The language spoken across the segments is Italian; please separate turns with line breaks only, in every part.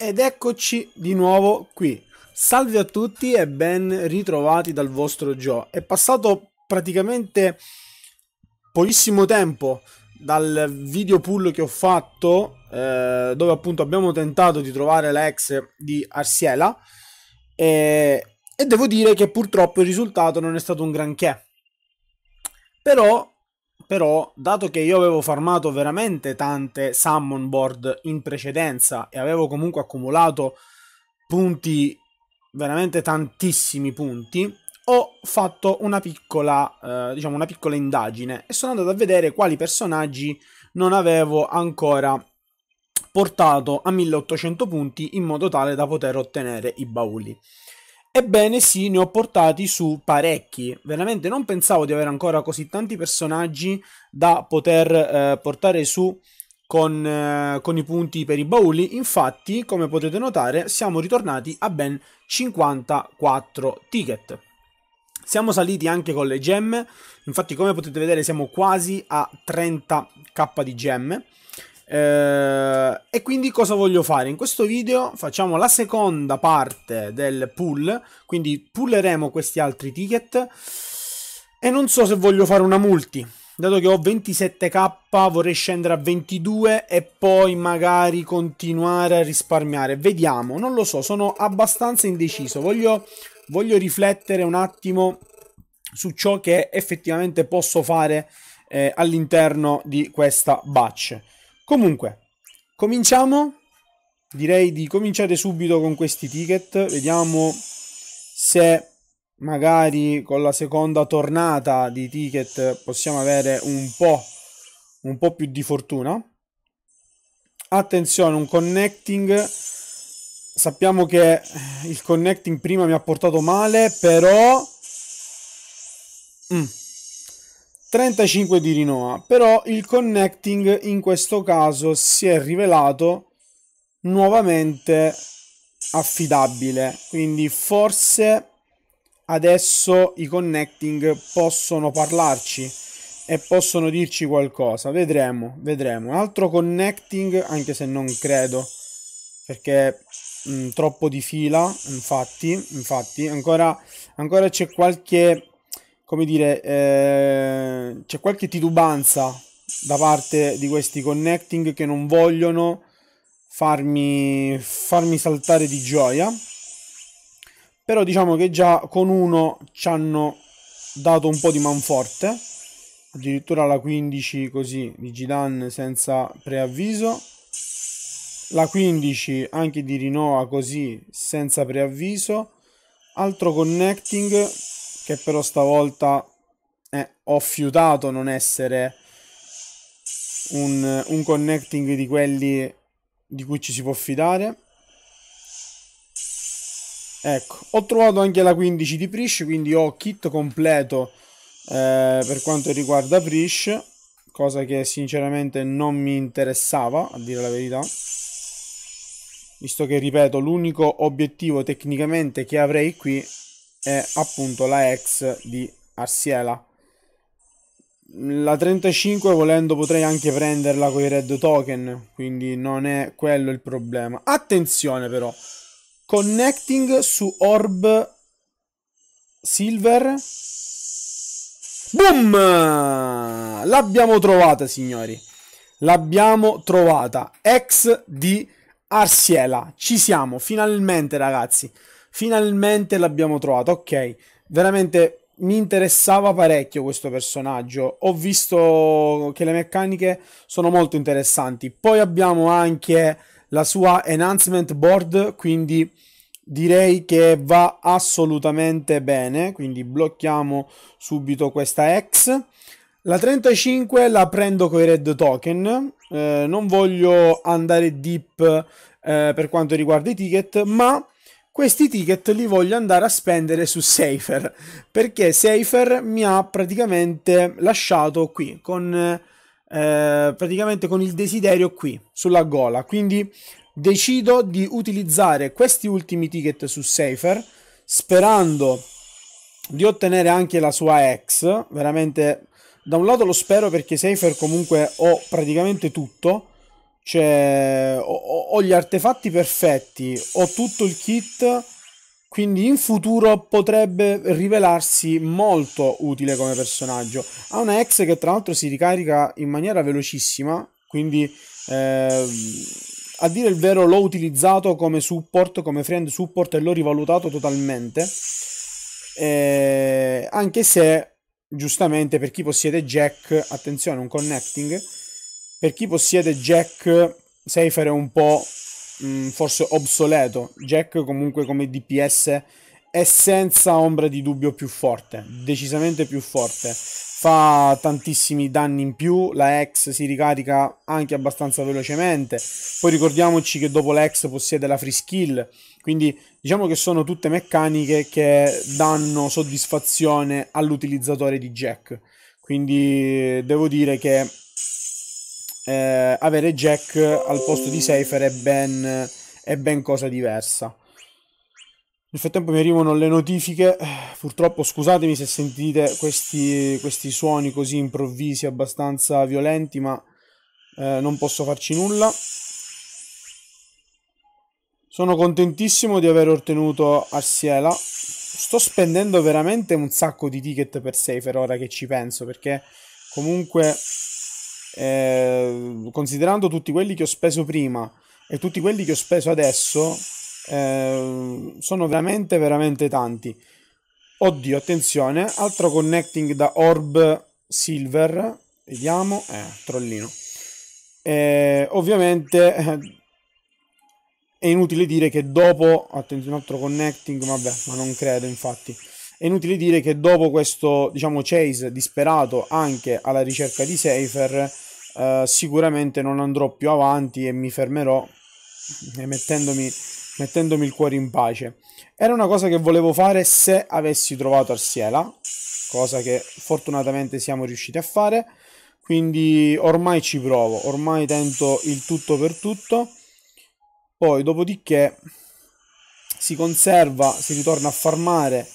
Ed eccoci di nuovo qui. Salve a tutti e ben ritrovati dal vostro Joe. È passato praticamente pochissimo tempo dal video pull che ho fatto eh, dove appunto abbiamo tentato di trovare la ex di Arsiela e, e devo dire che purtroppo il risultato non è stato un granché. Però però dato che io avevo farmato veramente tante summon board in precedenza e avevo comunque accumulato punti veramente tantissimi punti ho fatto una piccola eh, diciamo una piccola indagine e sono andato a vedere quali personaggi non avevo ancora portato a 1800 punti in modo tale da poter ottenere i bauli Ebbene sì, ne ho portati su parecchi. Veramente non pensavo di avere ancora così tanti personaggi da poter eh, portare su con, eh, con, i punti per i bauli. Infatti, come potete notare, siamo ritornati a ben 54 ticket. Siamo saliti anche con le gemme, infatti come potete vedere siamo quasi a 30k di gemme. Eh, e quindi cosa voglio fare? In questo video facciamo la seconda parte del pool, quindi pulleremo questi altri ticket e non so se voglio fare una multi. Dato che ho 27k vorrei scendere a 22 e poi magari continuare a risparmiare. Vediamo, non lo so, sono abbastanza indeciso. Voglio, voglio riflettere un attimo su ciò che effettivamente posso fare eh, all'interno di questa batch. Comunque, cominciamo. Direi di cominciare subito con questi ticket. Vediamo se magari con la seconda tornata di ticket possiamo avere un po', un po più di fortuna. Attenzione, un connecting. Sappiamo che il connecting prima mi ha portato male, però... Mm. 35 di Rinoa, però il connecting in questo caso si è rivelato nuovamente affidabile, quindi forse adesso i connecting possono parlarci e possono dirci qualcosa, vedremo, vedremo. altro connecting, anche se non credo, perché mh, mm, troppo di fila, infatti, infatti ancora, ancora c'è qualche come dire, eh, c'è qualche titubanza da parte di questi connecting che non vogliono farmi, farmi saltare di gioia. Però diciamo che già con uno ci hanno dato un po' di manforte. Addirittura la 15 così di Gidan senza preavviso. La 15 anche di Rinoa così senza preavviso. Altro connecting che però stavolta eh, ho fiutato non essere un, un connecting di quelli di cui ci si può fidare. Ecco, ho trovato anche la 15 di Prish, quindi ho kit completo eh, per quanto riguarda Prish, cosa che sinceramente non mi interessava, a dire la verità. Visto che, ripeto, l'unico obiettivo tecnicamente che avrei qui è appunto la ex di Arsiela. La 35 volendo potrei anche prenderla con i red token, quindi non è quello il problema. Attenzione però, connecting su orb silver. Boom! L'abbiamo trovata signori, l'abbiamo trovata, ex di Arsiela. Ci siamo, finalmente ragazzi finalmente l'abbiamo trovato. Ok, veramente mi interessava parecchio questo personaggio. Ho visto che le meccaniche sono molto interessanti. Poi abbiamo anche la sua enhancement board, quindi direi che va assolutamente bene. Quindi blocchiamo subito questa X. La 35 la prendo con i red token, eh, non voglio andare deep eh, per quanto riguarda i ticket, ma questi ticket li voglio andare a spendere su Safer perché Safer mi ha praticamente lasciato qui con, eh, praticamente con il desiderio qui sulla gola quindi decido di utilizzare questi ultimi ticket su Safer sperando di ottenere anche la sua ex veramente da un lato lo spero perché Safer comunque ho praticamente tutto cioè, ho, ho, gli artefatti perfetti, ho tutto il kit, quindi in futuro potrebbe rivelarsi molto utile come personaggio. Ha una ex che tra l'altro si ricarica in maniera velocissima, quindi eh, a dire il vero l'ho utilizzato come supporto, come friend support e l'ho rivalutato totalmente. Eh, anche se, giustamente, per chi possiede Jack, attenzione, un connecting per chi possiede Jack, Seifer è un po' mh, mm, forse obsoleto. Jack comunque come DPS è senza ombra di dubbio più forte, decisamente più forte. Fa tantissimi danni in più, la X si ricarica anche abbastanza velocemente. Poi ricordiamoci che dopo la X possiede la free skill, quindi diciamo che sono tutte meccaniche che danno soddisfazione all'utilizzatore di Jack. Quindi devo dire che eh, avere Jack al posto di Safer è ben, è ben cosa diversa. Nel frattempo mi arrivano le notifiche, purtroppo scusatemi se sentite questi, questi suoni così improvvisi, abbastanza violenti, ma eh, non posso farci nulla. Sono contentissimo di aver ottenuto Arsiela. Sto spendendo veramente un sacco di ticket per Safer ora che ci penso, perché comunque eh, considerando tutti quelli che ho speso prima e tutti quelli che ho speso adesso, eh, sono veramente, veramente tanti. Oddio, attenzione, altro connecting da Orb Silver, vediamo, eh, trollino. Eh, ovviamente eh, è inutile dire che dopo, attenzione, un altro connecting, vabbè, ma non credo infatti. È inutile dire che dopo questo, diciamo, chase disperato anche alla ricerca di Safer, eh, sicuramente non andrò più avanti e mi fermerò eh, mettendomi, mettendomi il cuore in pace. Era una cosa che volevo fare se avessi trovato Arsiela, cosa che fortunatamente siamo riusciti a fare, quindi ormai ci provo, ormai tento il tutto per tutto. Poi dopodiché si conserva, si ritorna a farmare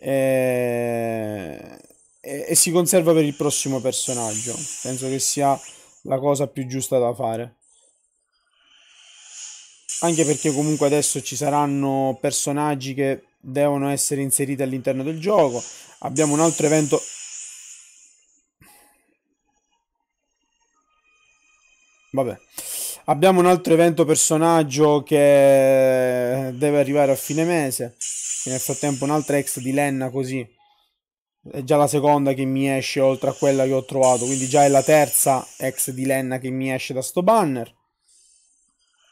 e... Eh, e, e si conserva per il prossimo personaggio. Penso che sia la cosa più giusta da fare. Anche perché comunque adesso ci saranno personaggi che devono essere inseriti all'interno del gioco. Abbiamo un altro evento Vabbè. Abbiamo un altro evento personaggio che deve arrivare a fine mese. nel frattempo un'altra ex di Lenna così è già la seconda che mi esce oltre a quella che ho trovato, quindi già è la terza ex di Lenna che mi esce da sto banner.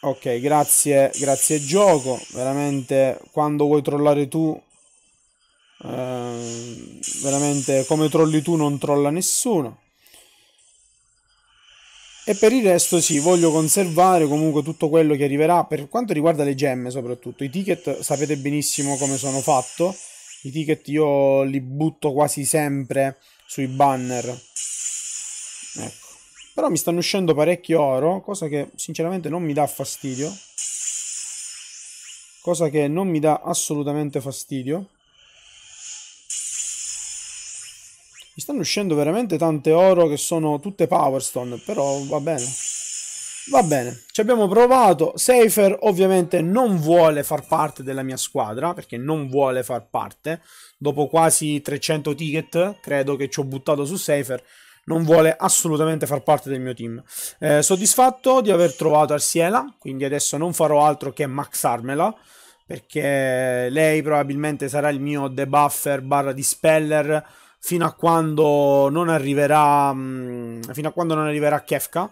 Ok, grazie, grazie gioco, veramente quando vuoi trollare tu, eh, veramente come trolli tu non trolla nessuno. E per il resto sì, voglio conservare comunque tutto quello che arriverà per quanto riguarda le gemme soprattutto. I ticket sapete benissimo come sono fatto i ticket io li butto quasi sempre sui banner ecco però mi stanno uscendo parecchio oro cosa che sinceramente non mi dà fastidio cosa che non mi dà assolutamente fastidio mi stanno uscendo veramente tante oro che sono tutte powerstone però va bene Va bene, ci abbiamo provato. Safer ovviamente non vuole far parte della mia squadra perché non vuole far parte. Dopo quasi 300 ticket, credo che ci ho buttato su Safer, non vuole assolutamente far parte del mio team. Eh, soddisfatto di aver trovato Arsiela, quindi adesso non farò altro che maxarmela perché lei probabilmente sarà il mio debuffer barra dispeller fino a quando non arriverà mm, fino a quando non arriverà Kefka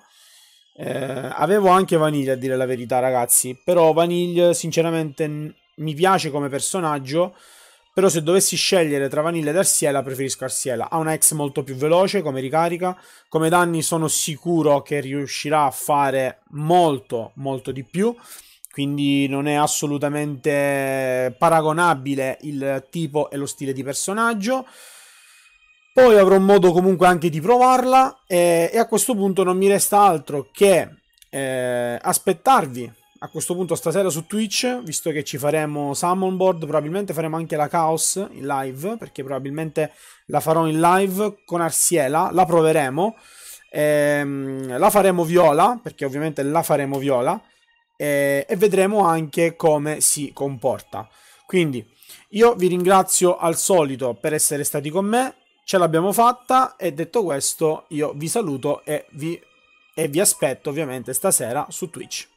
eh, avevo anche Vaniglia a dire la verità, ragazzi. Però Vaniglia, sinceramente, mi piace come personaggio. Però se dovessi scegliere tra Vanilla ed Arsiela, preferisco Arsiela. Ha una ex molto più veloce come ricarica. Come danni sono sicuro che riuscirà a fare molto, molto di più. Quindi non è assolutamente paragonabile il tipo e lo stile di personaggio. Poi avrò modo comunque anche di provarla e, e a questo punto non mi resta altro che eh, aspettarvi a questo punto stasera su Twitch, visto che ci faremo Summon Board, probabilmente faremo anche la Chaos in live, perché probabilmente la farò in live con Arsiela, la proveremo, ehm, la faremo viola, perché ovviamente la faremo viola, eh, e vedremo anche come si comporta. Quindi io vi ringrazio al solito per essere stati con me, ce l'abbiamo fatta e detto questo io vi saluto e vi, e vi aspetto ovviamente stasera su Twitch.